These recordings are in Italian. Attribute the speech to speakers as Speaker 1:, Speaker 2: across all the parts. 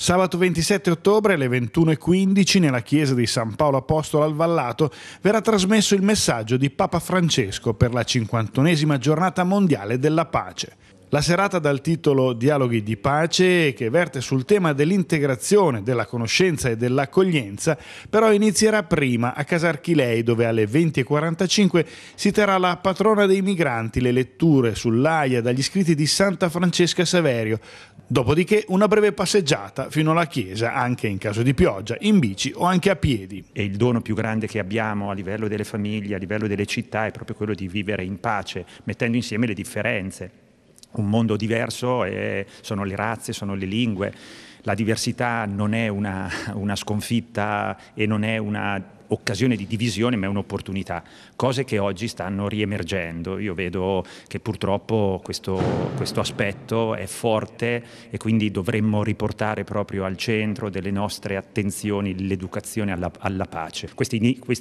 Speaker 1: Sabato 27 ottobre alle 21.15 nella chiesa di San Paolo Apostolo al Vallato verrà trasmesso il messaggio di Papa Francesco per la 51esima giornata mondiale della pace. La serata dal titolo Dialoghi di pace, che verte sul tema dell'integrazione, della conoscenza e dell'accoglienza, però inizierà prima a Casarchilei, dove alle 20.45 si terrà la patrona dei migranti, le letture sull'AIA dagli scritti di Santa Francesca Saverio, Dopodiché una breve passeggiata fino alla chiesa, anche in caso di pioggia, in bici o anche a piedi. E il dono
Speaker 2: più grande che abbiamo a livello delle famiglie, a livello delle città, è proprio quello di vivere in pace, mettendo insieme le differenze. Un mondo diverso sono le razze, sono le lingue la diversità non è una, una sconfitta e non è una occasione di divisione ma è un'opportunità, cose che oggi stanno riemergendo. Io vedo che purtroppo questo, questo, aspetto è forte e quindi dovremmo riportare proprio al centro delle nostre attenzioni l'educazione alla, alla pace. Questa,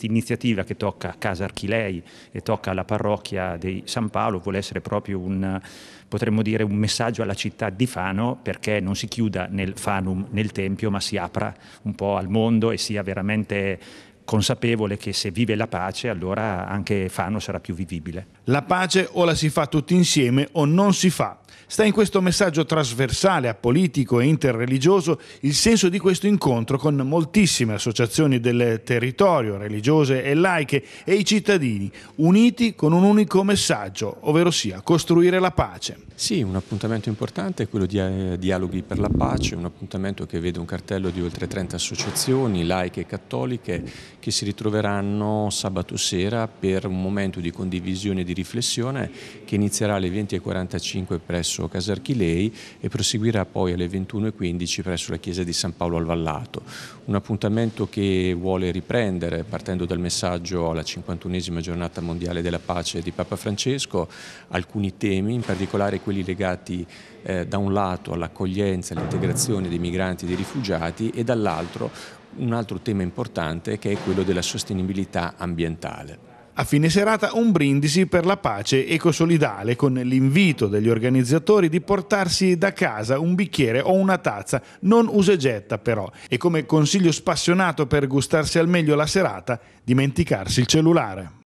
Speaker 2: iniziativa che tocca a Casa Archilei e tocca alla parrocchia di San Paolo vuole essere proprio un, potremmo dire, un messaggio alla città di Fano perché non si chiuda nel profanum nel Tempio, ma si apra un po' al mondo e sia veramente consapevole che se vive la pace allora anche Fano sarà più vivibile.
Speaker 1: La pace o la si fa tutti insieme o non si fa Sta in questo messaggio trasversale apolitico e interreligioso il senso di questo incontro con moltissime associazioni del territorio, religiose e laiche, e i cittadini, uniti con un unico messaggio,
Speaker 3: ovvero sia costruire la pace. Sì, un appuntamento importante è quello di eh, Dialoghi per la Pace, un appuntamento che vede un cartello di oltre 30 associazioni, laiche e cattoliche, che si ritroveranno sabato sera per un momento di condivisione e di riflessione che inizierà alle 20.45 presso presso Casa Archilei e proseguirà poi alle 21.15 presso la chiesa di San Paolo al Vallato. Un appuntamento che vuole riprendere partendo dal messaggio alla 51esima giornata mondiale della pace di Papa Francesco alcuni temi, in particolare quelli legati eh, da un lato all'accoglienza e all'integrazione dei migranti e dei rifugiati e dall'altro un altro tema importante che è quello della sostenibilità ambientale.
Speaker 1: A fine serata un brindisi per la pace ecosolidale con l'invito degli organizzatori di portarsi da casa un bicchiere o una tazza, non usegetta però, e come consiglio spassionato per gustarsi al meglio la serata, dimenticarsi il cellulare.